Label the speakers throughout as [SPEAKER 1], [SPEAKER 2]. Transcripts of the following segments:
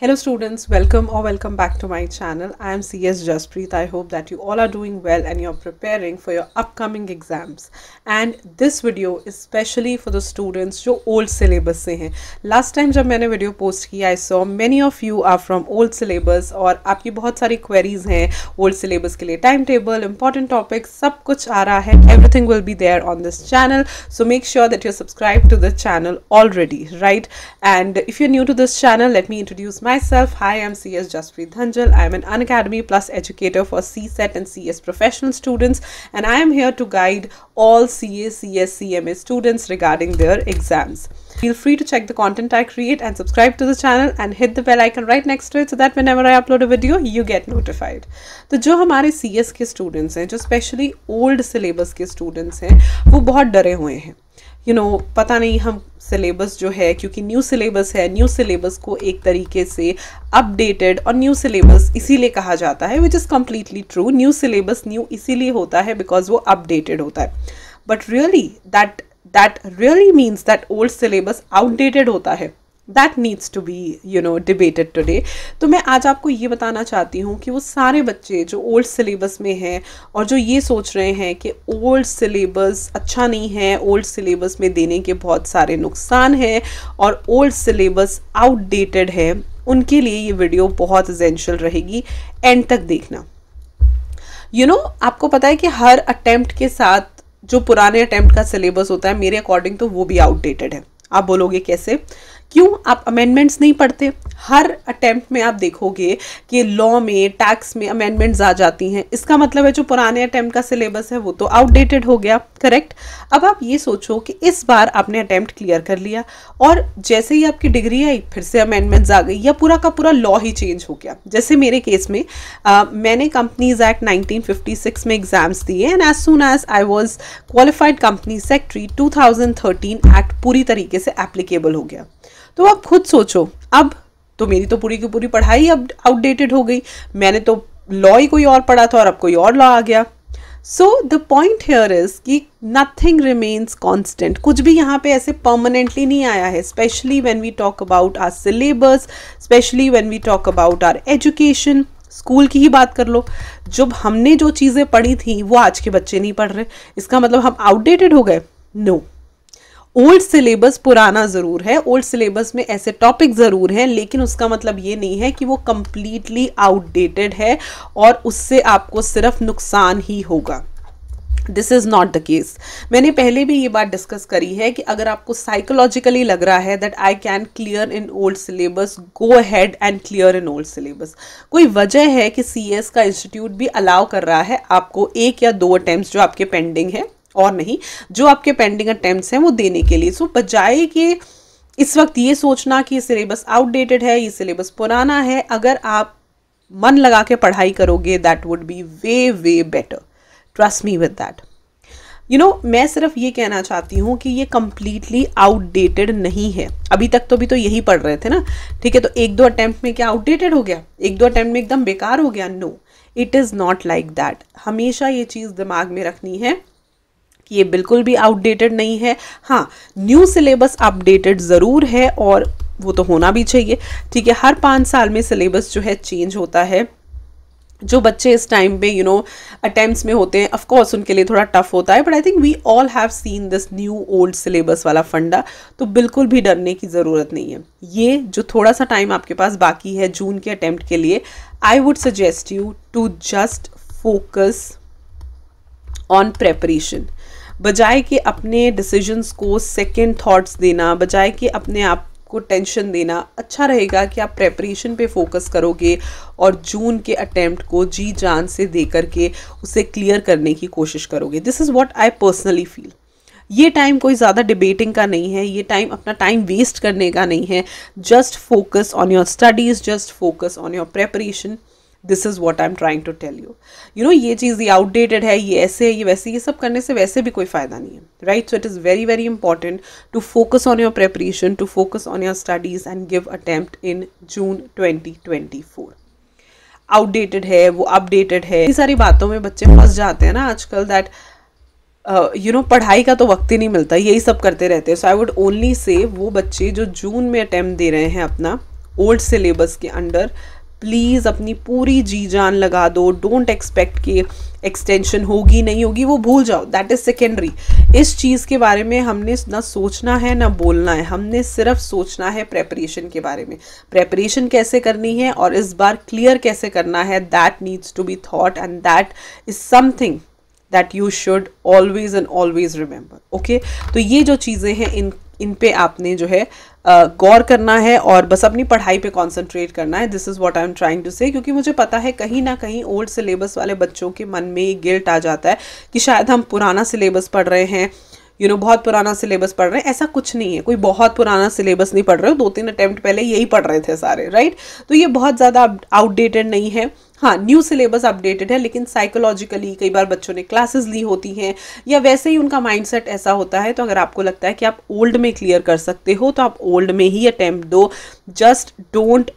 [SPEAKER 1] Hello students, welcome or welcome back to my channel. I am CS Jaspreet. I hope that you all are doing well and you're preparing for your upcoming exams. And this video is specially for the students जो old syllabus से हैं Last time जब मैंने video post की I saw many of you are from old syllabus और आपकी बहुत many queries हैं old syllabus के timetable, important topics सब Everything will be there on this channel. So make sure that you're subscribed to the channel already, right? And if you're new to this channel, let me introduce myself. Hi, I'm CS Jaspreet Dhanjal. I'm an Unacademy Plus educator for CSET and CS professional students, and I am here to guide all CA, CS, CMA students regarding their exams. Feel free to check the content I create and subscribe to the channel and hit the bell icon right next to it so that whenever I upload a video, you get notified. The जो हमारे CS के students हैं जो specially old syllabus के students हैं वो बहुत डरे हुए हैं यू you नो know, पता नहीं हम सिलेबस जो है क्योंकि न्यू सिलेबस है न्यू सिलेबस को एक तरीके से अपडेटेड और न्यू सिलेबस इसीलिए कहा जाता है which is completely true new syllabus new इसीलिए होता है बिकॉज वो अपडेटेड होता है but really that that really means that old syllabus outdated होता है that needs to be you know debated today तो मैं आज आपको ये बताना चाहती हूँ कि वो सारे बच्चे जो ओल्ड सिलेबस में हैं और जो ये सोच रहे हैं कि ओल्ड सिलेबस अच्छा नहीं है ओल्ड सिलेबस में देने के बहुत सारे नुकसान हैं और ओल्ड सिलेबस आउटडेटेड है उनके लिए ये वीडियो बहुत इजेंशियल रहेगी एंड तक देखना यू you नो know, आपको पता है कि हर अटैम्प्ट के साथ जो पुराने अटैम्प्ट का सिलेबस होता है मेरे अकॉर्डिंग तो वो भी आउटडेटेड है आप बोलोगे कैसे क्यों आप अमेंडमेंट्स नहीं पढ़ते हर अटैम्प्ट में आप देखोगे कि लॉ में टैक्स में अमेंडमेंट्स आ जाती हैं इसका मतलब है जो पुराने अटैम्प्ट का सिलेबस है वो तो आउटडेटेड हो गया करेक्ट अब आप ये सोचो कि इस बार आपने अटैम्प्ट क्लियर कर लिया और जैसे ही आपकी डिग्री आई फिर से अमेंडमेंट्स आ गई या पूरा का पूरा लॉ ही चेंज हो गया जैसे मेरे केस में आ, मैंने कंपनीज एक्ट नाइनटीन में एग्जाम्स दिए and as soon as I was qualified company secretary to act पूरी तरीके से एप्लीकेबल हो गया तो आप खुद सोचो अब तो मेरी तो पूरी की पूरी पढ़ाई अब आउटडेटेड हो गई मैंने तो लॉ ही कोई और पढ़ा था और अब कोई और लॉ आ गया so the point here is कि नथिंग रिमेन्स कॉन्स्टेंट कुछ भी यहाँ पे ऐसे परमानेंटली नहीं आया है specially when we talk about our syllabus specially when we talk about our education school की ही बात कर लो जब हमने जो चीज़ें पढ़ी थी वो आज के बच्चे नहीं पढ़ रहे इसका मतलब हम आउटडेटेड हो गए नो no. ओल्ड सिलेबस पुराना ज़रूर है ओल्ड सिलेबस में ऐसे टॉपिक ज़रूर हैं लेकिन उसका मतलब ये नहीं है कि वो कम्प्लीटली आउटडेटेड है और उससे आपको सिर्फ नुकसान ही होगा this is not the case मैंने पहले भी ये बात डिस्कस करी है कि अगर आपको साइकोलॉजिकली लग रहा है that I can clear in old syllabus go ahead and clear in old syllabus कोई वजह है कि सी एस का इंस्टीट्यूट भी अलाउ कर रहा है आपको एक या दो अटैम्प्ट जो आपके पेंडिंग है और नहीं जो आपके पेंडिंग अटैम्प्ट हैं वो देने के लिए सो बजाए बजाय कि इस वक्त ये सोचना कि ये सिलेबस आउटडेटेड है ये सिलेबस पुराना है अगर आप मन लगा के पढ़ाई करोगे that would be way way better trust me with that you know मैं सिर्फ ये कहना चाहती हूँ कि ये कम्प्लीटली आउटडेटेड नहीं है अभी तक तो भी तो यही पढ़ रहे थे ना ठीक है तो एक दो अटैम्प्ट में क्या आउटडेटेड हो गया एक दो अटैम्प्ट में एकदम बेकार हो गया no it is not like that हमेशा ये चीज़ दिमाग में रखनी है कि ये बिल्कुल भी आउटडेटेड नहीं है हाँ न्यू सिलेबस अपडेटेड ज़रूर है और वो तो होना भी चाहिए ठीक है हर पाँच साल में सिलेबस जो है चेंज होता है जो बच्चे इस टाइम पे यू नो अटैम्प्ट में होते हैं ऑफकोर्स उनके लिए थोड़ा टफ होता है but I think we all have seen this new old syllabus वाला फंडा तो बिल्कुल भी डरने की ज़रूरत नहीं है ये जो थोड़ा सा टाइम आपके पास बाकी है जून के अटैम्प्ट के लिए I would suggest you to just focus on preparation बजाय कि अपने डिसीजंस को सेकेंड थाट्स देना बजाय कि अपने आप को टेंशन देना अच्छा रहेगा कि आप प्रेपरेशन पे फोकस करोगे और जून के अटेम्प्ट को जी जान से दे करके उसे क्लियर करने की कोशिश करोगे this is what I personally feel ये टाइम कोई ज़्यादा डिबेटिंग का नहीं है ये टाइम अपना टाइम वेस्ट करने का नहीं है just focus on your studies just focus on your preparation this is what I am trying to tell you you know ये चीज़ ये आउटडेटेड है ये ऐसे है ये वैसे ये सब करने से वैसे भी कोई फ़ायदा नहीं है right so it is very very important to focus on your preparation to focus on your studies and give attempt in June twenty twenty four outdated है वो अपडेटेड है ये सारी बातों में बच्चे फंस जाते हैं ना आजकल दैट यू नो पढ़ाई का तो वक्त ही नहीं मिलता यही सब करते रहते हैं सो आई वुड ओनली से वो बच्चे जो जून में अटैम्प्ट दे रहे हैं अपना ओल्ड सिलेबस के अंडर प्लीज़ अपनी पूरी जी जान लगा दो डोंट एक्सपेक्ट कि एक्सटेंशन होगी नहीं होगी वो भूल जाओ दैट इज़ सेकेंडरी इस चीज़ के बारे में हमने ना सोचना है ना बोलना है हमने सिर्फ सोचना है प्रेपरेशन के बारे में प्रेपरेशन कैसे करनी है और इस बार क्लियर कैसे करना है that needs to be thought and that is something that you should always and always remember okay तो ये जो चीज़ें हैं इन इन पे आपने जो है गौर करना है और बस अपनी पढ़ाई पे कंसंट्रेट करना है this is what I am trying to say क्योंकि मुझे पता है कहीं ना कहीं ओल्ड सिलेबस वाले बच्चों के मन में ये गिल्ट आ जाता है कि शायद हम पुराना सिलेबस पढ़ रहे हैं यू नो बहुत पुराना सिलेबस पढ़ रहे हैं ऐसा कुछ नहीं है कोई बहुत पुराना सिलेबस नहीं पढ़ रहे हो दो तीन अटैम्प्ट पहले यही पढ़ रहे थे सारे राइट तो ये बहुत ज़्यादा आउटडेटेड नहीं है हाँ न्यू सिलेबस अपडेटेड है लेकिन साइकोलॉजिकली कई बार बच्चों ने क्लासेस ली होती हैं या वैसे ही उनका माइंडसेट ऐसा होता है तो अगर आपको लगता है कि आप ओल्ड में क्लियर कर सकते हो तो आप ओल्ड में ही अटैम्प्ट दो just don't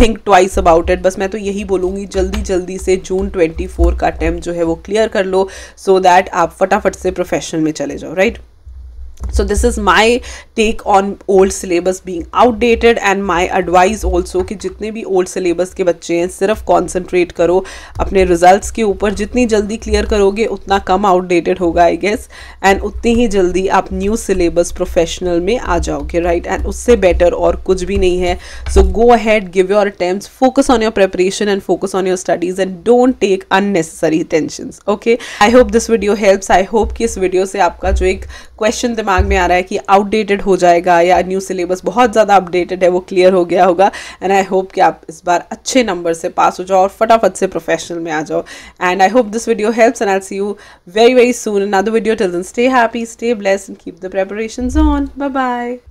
[SPEAKER 1] think twice about it बस मैं तो यही बोलूँगी जल्दी जल्दी से जून 24 का अटैम्प्ट जो है वो क्लियर कर लो सो so दैट आप फटाफट से प्रोफेशनल में चले जाओ right right? so this is my take on old syllabus being outdated and my advice also कि जितने भी old syllabus के बच्चे हैं सिर्फ concentrate करो अपने results के ऊपर जितनी जल्दी clear करोगे उतना कम outdated होगा I guess and उतनी ही जल्दी आप new syllabus professional में आ जाओगे right and उससे better और कुछ भी नहीं है so go ahead give your attempts focus on your preparation and focus on your studies and don't take unnecessary tensions okay I hope this video helps I hope कि इस video से आपका जो एक question दिमाग दिमाग में आ रहा है कि आउटडेटेड हो जाएगा या न्यू सिलेबस बहुत ज़्यादा अपडेटेड है वो क्लियर हो गया होगा एंड आई होप कि आप इस बार अच्छे नंबर से पास हो जाओ और फटाफट से प्रोफेशनल में आ जाओ and I hope this video helps and I see you very very soon another video till then stay happy stay blessed and keep the preparation on bye bye